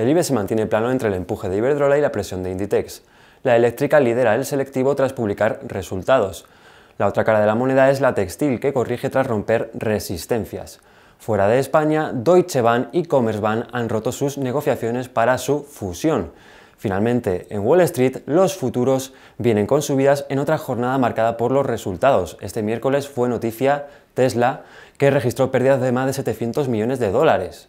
El IBE se mantiene plano entre el empuje de Iberdrola y la presión de Inditex. La eléctrica lidera el selectivo tras publicar resultados. La otra cara de la moneda es la textil, que corrige tras romper resistencias. Fuera de España, Deutsche Bahn y Commerzbank han roto sus negociaciones para su fusión. Finalmente, en Wall Street, los futuros vienen con subidas en otra jornada marcada por los resultados. Este miércoles fue noticia Tesla, que registró pérdidas de más de 700 millones de dólares.